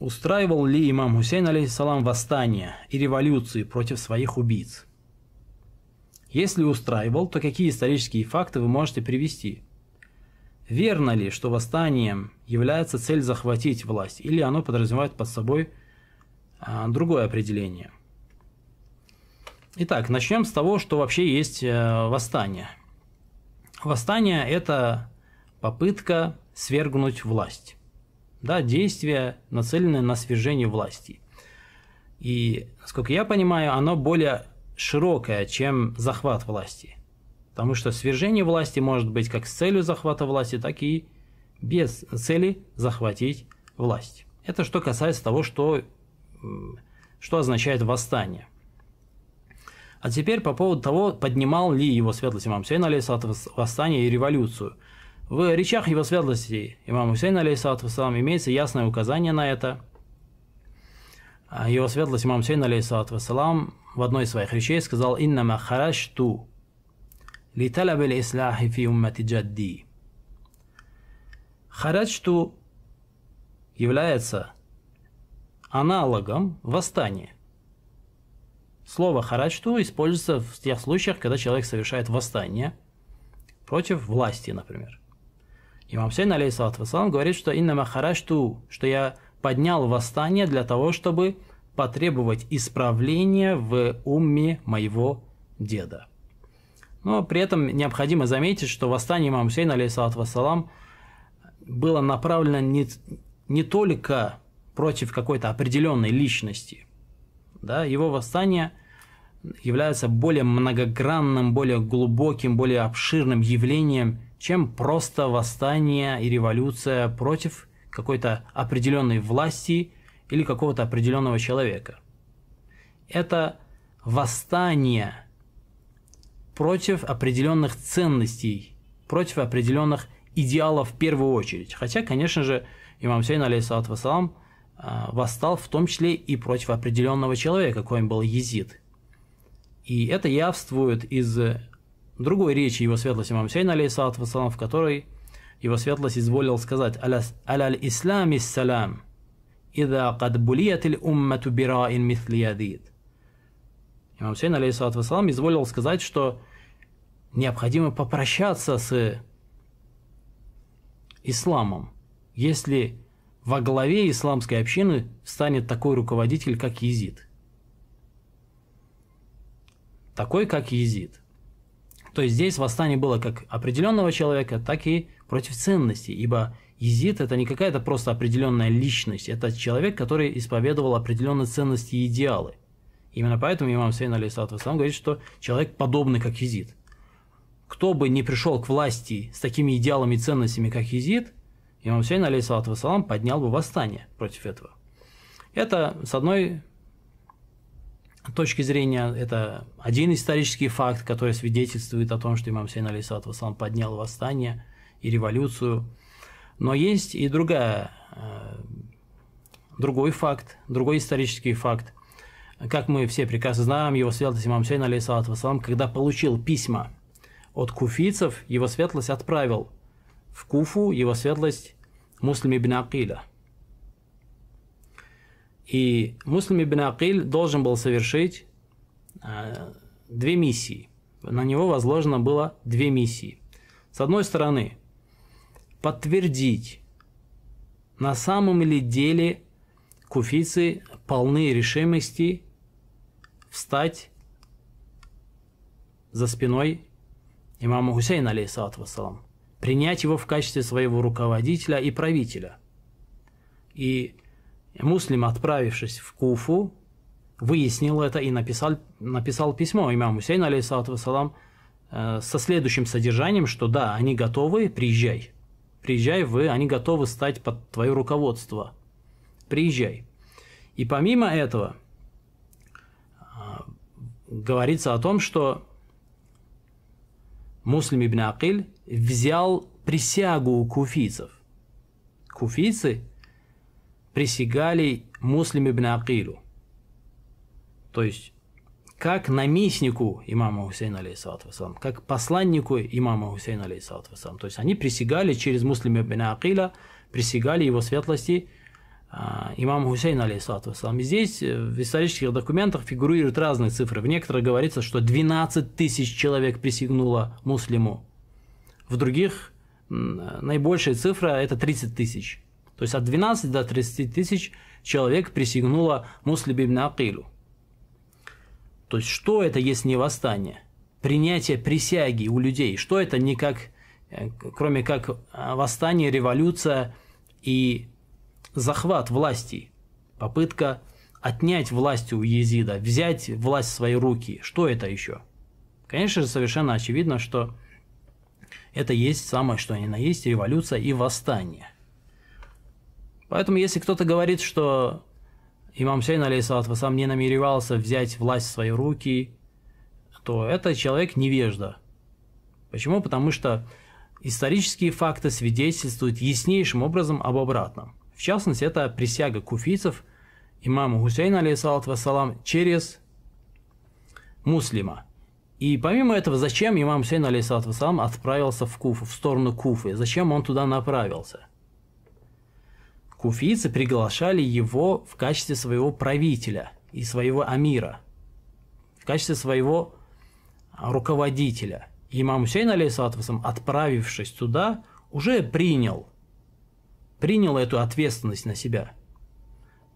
Устраивал ли имам Хусейн алейхиссалам восстание и революции против своих убийц? Если устраивал, то какие исторические факты вы можете привести? Верно ли, что восстанием является цель захватить власть, или оно подразумевает под собой а, другое определение? Итак, начнем с того, что вообще есть э, восстание. Восстание – это попытка свергнуть власть да, действие, нацеленное на свержение власти. И, насколько я понимаю, оно более широкое, чем захват власти. Потому что свержение власти может быть как с целью захвата власти, так и без цели захватить власть. Это что касается того, что, что означает восстание. А теперь по поводу того, поднимал ли его светлость имам Сейн, алейсалат, восстание и революцию – в речах его светлости имам Хусейн, алейхиссалату вассалам, имеется ясное указание на это. А его светлость имам Хусейн, алейхиссалату вассалам, в одной из своих речей сказал «Иннама харашту литалабель исляхи фи уммати джадди». Харашту является аналогом восстания. Слово «харачту» используется в тех случаях, когда человек совершает восстание против власти, например. Имам Сейн, алейхиссалату вассалам, говорит, что «Иннама харашту», что я поднял восстание для того, чтобы потребовать исправления в умме моего деда. Но при этом необходимо заметить, что восстание имама Хусейна, алейхиссалату вассалам, было направлено не, не только против какой-то определенной личности. Да, его восстание – является более многогранным, более глубоким, более обширным явлением, чем просто восстание и революция против какой-то определенной власти или какого-то определенного человека. Это восстание против определенных ценностей, против определенных идеалов в первую очередь. Хотя, конечно же, имам Сейн, алейхиссалат вассалам, а, восстал в том числе и против определенного человека, коим был езид – и это явствует из э, другой речи его светлости имам Сейн, алейсалат вассалам, в которой его светлость изволил сказать «Аляль ислам салям, ида кад булиятиль уммату бираин митлиядид». Имам Сейн, алейсалат вассалам, изволил сказать, что необходимо попрощаться с исламом, если во главе исламской общины станет такой руководитель, как Езид – такой, как Езид. То есть здесь восстание было как определенного человека, так и против ценностей, ибо Езид – это не какая-то просто определенная личность, это человек, который исповедовал определенные ценности и идеалы. Именно поэтому имам Сейн Алисатов сам говорит, что человек подобный, как Езид. Кто бы не пришел к власти с такими идеалами и ценностями, как Езид, имам Сейн Алисатов поднял бы восстание против этого. Это, с одной точки зрения, это один исторический факт, который свидетельствует о том, что имам Сейн Алисат Васлам поднял восстание и революцию. Но есть и другая, э, другой факт, другой исторический факт. Как мы все прекрасно знаем, его светлость имам Сейн Алисат Васлам, когда получил письма от куфийцев, его светлость отправил в Куфу, его светлость Муслим ибн Акиля – и Муслим ибн Акиль должен был совершить э, две миссии. На него возложено было две миссии. С одной стороны, подтвердить, на самом ли деле куфицы полны решимости встать за спиной имама Хусейна, алейхиссалату вассалам, принять его в качестве своего руководителя и правителя. И Муслим, отправившись в Куфу, выяснил это и написал, написал письмо имаму Хусейн, алейхиссалату вассалам, э, со следующим содержанием, что да, они готовы, приезжай. Приезжай вы, они готовы стать под твое руководство. Приезжай. И помимо этого, э, говорится о том, что Муслим ибн Акиль взял присягу у куфийцев. Куфийцы – присягали Муслим ибн Акилю. То есть, как наместнику имама Хусейна, алейхиссалату вассалам, как посланнику имама Хусейна, алейхиссалату вассалам. То есть, они присягали через Муслим ибн Акиля, присягали его светлости а, имама Хусейна, алейхиссалату вассалам. Здесь э, в исторических документах фигурируют разные цифры. В некоторых говорится, что 12 тысяч человек присягнуло муслиму. В других э, наибольшая цифра – это 30 тысяч. То есть от 12 до 30 тысяч человек присягнуло Муслим ибн Акилю. То есть что это, есть не восстание? Принятие присяги у людей. Что это не как, э, кроме как э, восстание, революция и захват власти, попытка отнять власть у езида, взять власть в свои руки. Что это еще? Конечно же, совершенно очевидно, что это есть самое, что ни на есть, революция и восстание. Поэтому, если кто-то говорит, что имам Сейн, алейсалат сам не намеревался взять власть в свои руки, то это человек невежда. Почему? Потому что исторические факты свидетельствуют яснейшим образом об обратном. В частности, это присяга куфийцев имаму Хусейна, алейсалат вассалам, через муслима. И помимо этого, зачем имам Хусейн, алейсалат вассалам, отправился в Куфу, в сторону Куфы? Зачем он туда направился? куфийцы приглашали его в качестве своего правителя и своего амира, в качестве своего а, руководителя. имам Хусейн, алейсалатусам, отправившись туда, уже принял, принял эту ответственность на себя.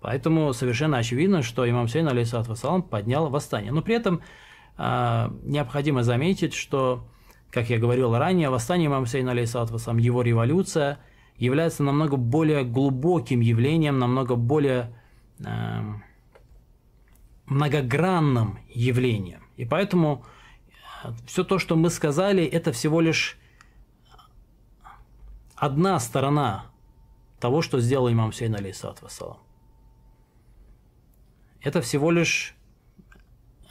Поэтому совершенно очевидно, что имам Хусейн, алейсалатусам, поднял восстание. Но при этом э, необходимо заметить, что, как я говорил ранее, восстание имама Хусейна, алейсалатусам, его революция – является намного более глубоким явлением, намного более э, многогранным явлением. И поэтому э, все то, что мы сказали, это всего лишь одна сторона того, что сделал имам Сейн алейсалат вассалам. Это всего лишь,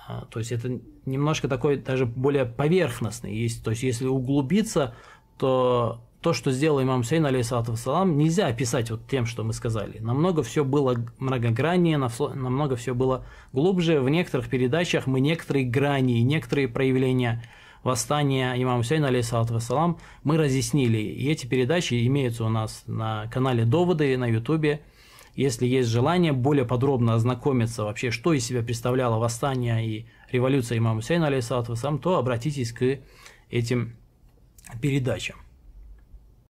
э, то есть это немножко такой даже более поверхностный. Есть, то есть если углубиться, то то, что сделал имам Хусейн, алейхиссалату вассалам, нельзя описать вот тем, что мы сказали. Намного все было многограннее, намного все было глубже. В некоторых передачах мы некоторые грани, некоторые проявления восстания имама Хусейна, алейхиссалату вассалам, мы разъяснили. И эти передачи имеются у нас на канале «Доводы», на ютубе. Если есть желание более подробно ознакомиться вообще, что из себя представляло восстание и революция имама Хусейна, алейхиссалату вассалам, то обратитесь к этим передачам.